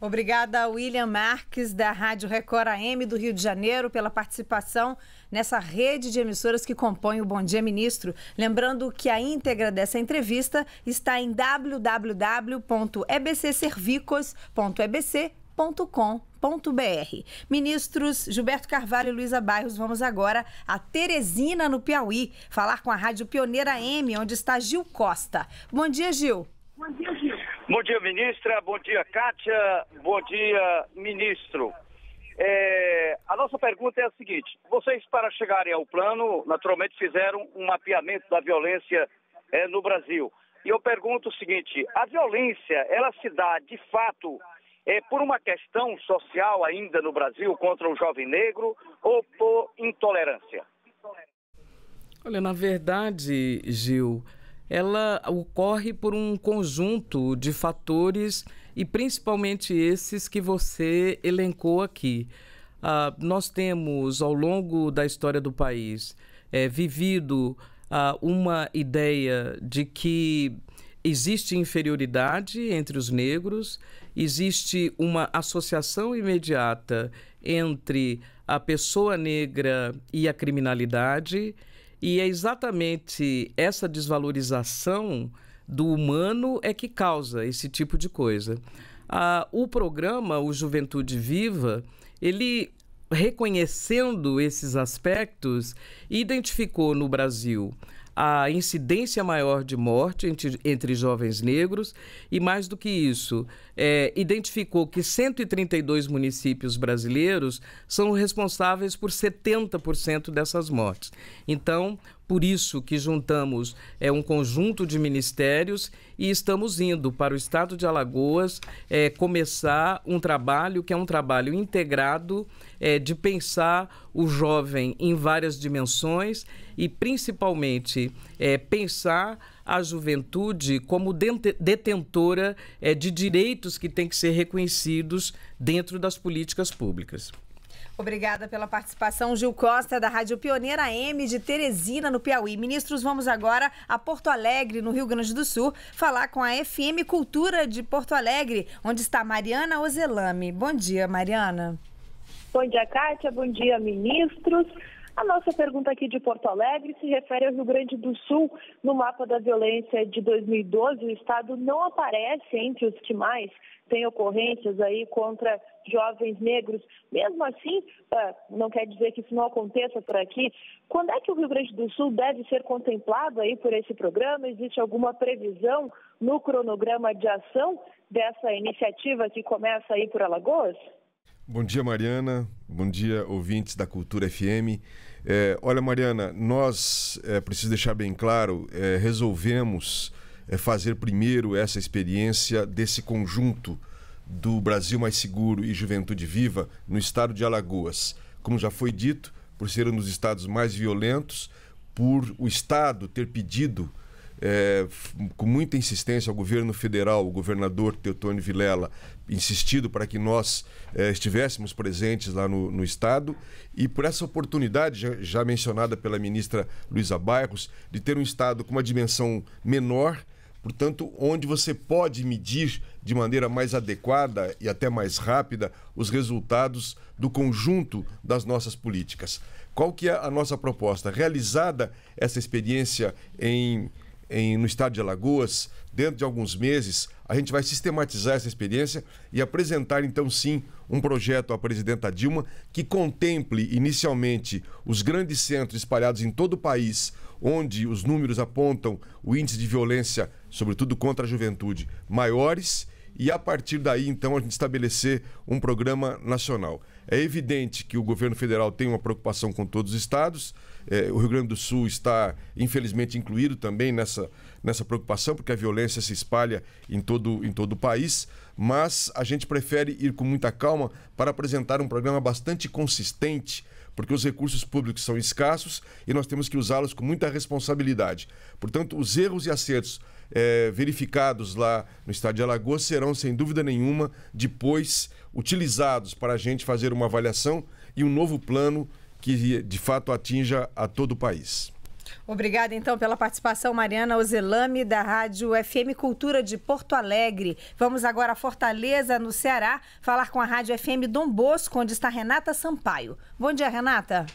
Obrigada, William Marques, da Rádio Record AM do Rio de Janeiro, pela participação nessa rede de emissoras que compõe o Bom Dia Ministro. Lembrando que a íntegra dessa entrevista está em www.ebcservicos.ebc.com www.cultura.com.br. Ministros Gilberto Carvalho e Luísa Bairros, vamos agora a Teresina, no Piauí, falar com a Rádio Pioneira M, onde está Gil Costa. Bom dia, Gil. Bom dia, Gil. Bom dia, ministra. Bom dia, Kátia. Bom dia, ministro. É, a nossa pergunta é a seguinte: vocês, para chegarem ao plano, naturalmente fizeram um mapeamento da violência é, no Brasil. E eu pergunto o seguinte: a violência, ela se dá de fato é, por uma questão social ainda no Brasil contra o jovem negro ou por intolerância? Olha, na verdade, Gil, ela ocorre por um conjunto de fatores e principalmente esses que você elencou aqui. Ah, nós temos, ao longo da história do país, é, vivido ah, uma ideia de que existe inferioridade entre os negros existe uma associação imediata entre a pessoa negra e a criminalidade, e é exatamente essa desvalorização do humano é que causa esse tipo de coisa. Ah, o programa, o Juventude Viva, ele reconhecendo esses aspectos, identificou no Brasil a incidência maior de morte entre, entre jovens negros e, mais do que isso, é, identificou que 132 municípios brasileiros são responsáveis por 70% dessas mortes. Então, por isso que juntamos é, um conjunto de ministérios e estamos indo para o estado de Alagoas é, começar um trabalho que é um trabalho integrado é, de pensar o jovem em várias dimensões e principalmente é, pensar a juventude como detentora é, de direitos que têm que ser reconhecidos dentro das políticas públicas. Obrigada pela participação, Gil Costa, da Rádio Pioneira M de Teresina, no Piauí. Ministros, vamos agora a Porto Alegre, no Rio Grande do Sul, falar com a FM Cultura de Porto Alegre, onde está Mariana Ozelame. Bom dia, Mariana. Bom dia, Kátia. Bom dia, ministros. A nossa pergunta aqui de Porto Alegre se refere ao Rio Grande do Sul. No mapa da violência de 2012, o estado não aparece entre os que mais tem ocorrências aí contra jovens negros. Mesmo assim, ah, não quer dizer que isso não aconteça por aqui. Quando é que o Rio Grande do Sul deve ser contemplado aí por esse programa? Existe alguma previsão no cronograma de ação dessa iniciativa que começa aí por Alagoas? Bom dia, Mariana. Bom dia, ouvintes da Cultura FM. É, eh, olha, Mariana, nós, é, preciso deixar bem claro, é, resolvemos é fazer primeiro essa experiência desse conjunto do Brasil Mais Seguro e Juventude Viva no estado de Alagoas. Como já foi dito, por ser um dos estados mais violentos, por o estado ter pedido é, com muita insistência ao governo federal, o governador Teotônio Vilela, insistido para que nós é, estivéssemos presentes lá no, no, Estado, e por essa oportunidade, já, já mencionada pela ministra Luiza Bairros, de ter um Estado com uma dimensão menor, Portanto, onde você pode medir de maneira mais adequada e até mais rápida os resultados do conjunto das nossas políticas. Qual que é a nossa proposta? Realizada essa experiência em em, no estado de Alagoas, dentro de alguns meses, a gente vai sistematizar essa experiência e apresentar, então, sim, um projeto à presidenta Dilma que contemple inicialmente os grandes centros espalhados em todo o país, onde os números apontam o índice de violência, sobretudo contra a juventude, maiores e a partir daí, então, a gente estabelecer um programa nacional. É evidente que o governo federal tem uma preocupação com todos os estados. É, o Rio Grande do Sul está, infelizmente, incluído também nessa, nessa preocupação, porque a violência se espalha em todo, em todo o país. Mas a gente prefere ir com muita calma para apresentar um programa bastante consistente porque os recursos públicos são escassos e nós temos que usá-los com muita responsabilidade. Portanto, os erros e acertos é, verificados lá no estado de Alagoas serão, sem dúvida nenhuma, depois utilizados para a gente fazer uma avaliação e um novo plano que de fato atinja a todo o país. Obrigada, então, pela participação, Mariana Ozelame, da Rádio FM Cultura de Porto Alegre. Vamos agora a Fortaleza, no Ceará, falar com a Rádio FM Dom Bosco, onde está Renata Sampaio. Bom dia, Renata.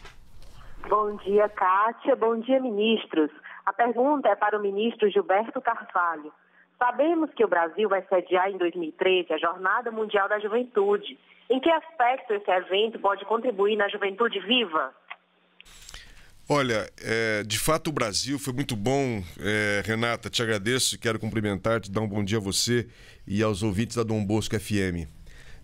Bom dia, Kátia. Bom dia, ministros. A pergunta é para o ministro Gilberto Carvalho. Sabemos que o Brasil vai sediar em 2013 a Jornada Mundial da Juventude. Em que aspecto esse evento pode contribuir na juventude viva? Olha, é, de fato o Brasil foi muito bom. É, Renata, te agradeço, e quero cumprimentar, te dar um bom dia a você e aos ouvintes da Dom Bosco FM.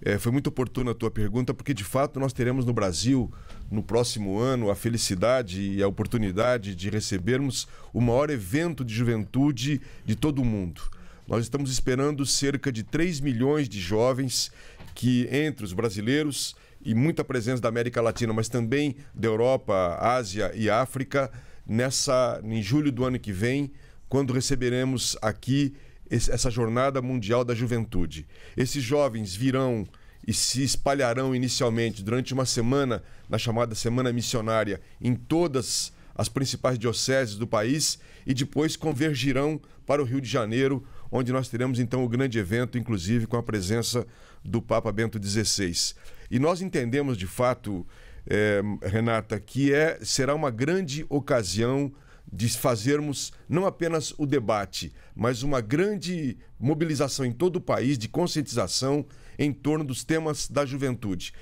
É, foi muito oportuna a tua pergunta, porque de fato nós teremos no Brasil, no próximo ano, a felicidade e a oportunidade de recebermos o maior evento de juventude de todo o mundo. Nós estamos esperando cerca de 3 milhões de jovens que, entre os brasileiros e muita presença da América Latina, mas também da Europa, Ásia e África, nessa, em julho do ano que vem, quando receberemos aqui esse, essa jornada mundial da juventude. Esses jovens virão e se espalharão inicialmente durante uma semana, na chamada Semana Missionária, em todas as principais dioceses do país e depois convergirão para o Rio de Janeiro, onde nós teremos então o grande evento, inclusive com a presença do Papa Bento XVI. E nós entendemos de fato, eh, Renata, que é, será uma grande ocasião de fazermos não apenas o debate, mas uma grande mobilização em todo o país de conscientização em torno dos temas da juventude.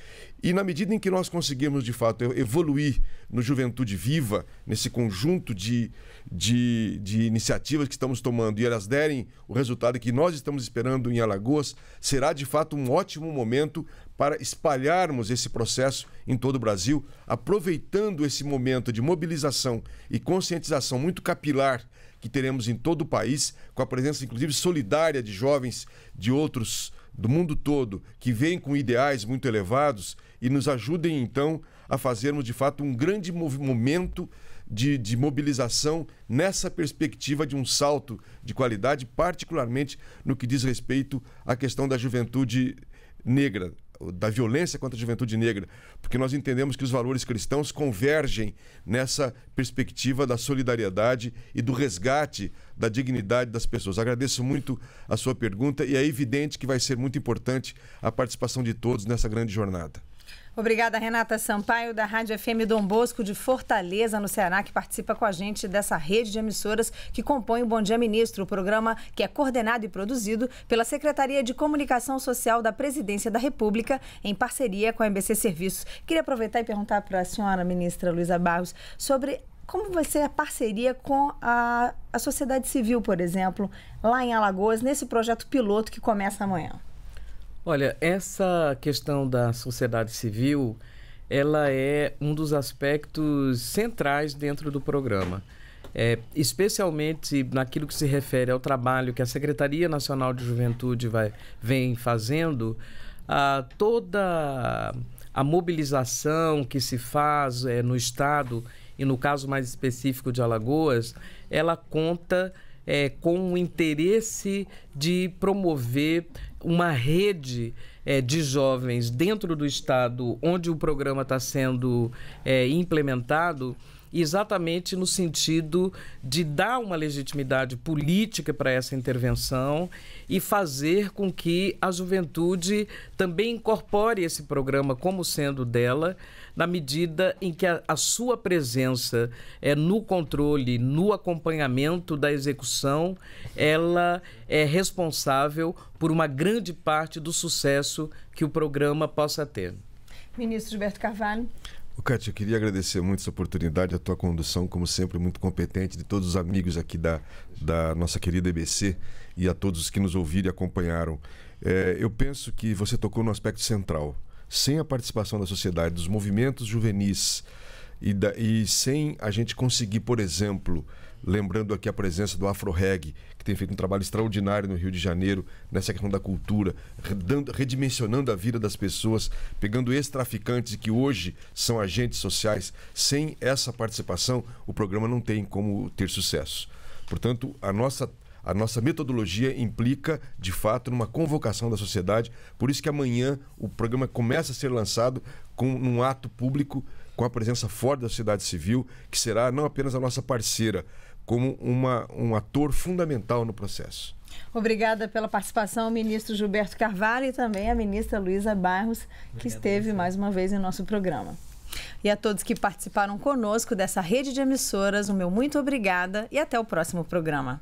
E na medida em que nós conseguirmos, de fato, evoluir no Juventude Viva, nesse conjunto de, de, de iniciativas que estamos tomando, e elas derem o resultado que nós estamos esperando em Alagoas, será de fato um ótimo momento para espalharmos esse processo em todo o Brasil, aproveitando esse momento de mobilização e conscientização muito capilar que teremos em todo o país, com a presença inclusive solidária de jovens de outros do mundo todo que vêm com ideais muito elevados e nos ajudem então a fazermos de fato um grande movimento de, de mobilização nessa perspectiva de um salto de qualidade, particularmente no que diz respeito à questão da juventude negra, da violência contra a juventude negra, porque nós entendemos que os valores cristãos convergem nessa perspectiva da solidariedade e do resgate da dignidade das pessoas. Agradeço muito a sua pergunta e é evidente que vai ser muito importante a participação de todos nessa grande jornada. Obrigada, Renata Sampaio, da Rádio FM Dom Bosco de Fortaleza, no Ceará, que participa com a gente dessa rede de emissoras que compõe o Bom Dia Ministro, o programa que é coordenado e produzido pela Secretaria de Comunicação Social da Presidência da República, em parceria com a MBC Serviços. Queria aproveitar e perguntar para a senhora ministra Luiza Barros sobre como vai ser a parceria com a, a sociedade civil, por exemplo, lá em Alagoas, nesse projeto piloto que começa amanhã. Olha, essa questão da sociedade civil, ela é um dos aspectos centrais dentro do programa. É, especialmente naquilo que se refere ao trabalho que a Secretaria Nacional de Juventude vai, vem fazendo, a, toda a mobilização que se faz é, no Estado, e no caso mais específico de Alagoas, ela conta é, com o interesse de promover uma rede é, de jovens dentro do Estado onde o programa está sendo é, implementado exatamente no sentido de dar uma legitimidade política para essa intervenção e fazer com que a juventude também incorpore esse programa como sendo dela, na medida em que a, a sua presença é no controle, no acompanhamento da execução, ela é responsável por uma grande parte do sucesso que o programa possa ter. Ministro Gilberto Carvalho. Cátia, eu queria agradecer muito essa oportunidade, a tua condução, como sempre, muito competente, de todos os amigos aqui da, da nossa querida EBC e a todos os que nos ouviram e acompanharam. É, eu penso que você tocou no aspecto central. Sem a participação da sociedade, dos movimentos juvenis e, da, e sem a gente conseguir, por exemplo, Lembrando aqui a presença do Afroreg, que tem feito um trabalho extraordinário no Rio de Janeiro, nessa questão da cultura, redando, redimensionando a vida das pessoas, pegando ex-traficantes que hoje são agentes sociais. Sem essa participação, o programa não tem como ter sucesso. Portanto, a nossa a nossa metodologia implica, de fato, numa convocação da sociedade. Por isso que amanhã o programa começa a ser lançado com um ato público com a presença forte da sociedade civil, que será não apenas a nossa parceira, como uma, um ator fundamental no processo. Obrigada pela participação, ministro Gilberto Carvalho e também a ministra Luísa Barros, que Obrigado, esteve mais uma vez em nosso programa. E a todos que participaram conosco dessa rede de emissoras, o meu muito obrigada e até o próximo programa.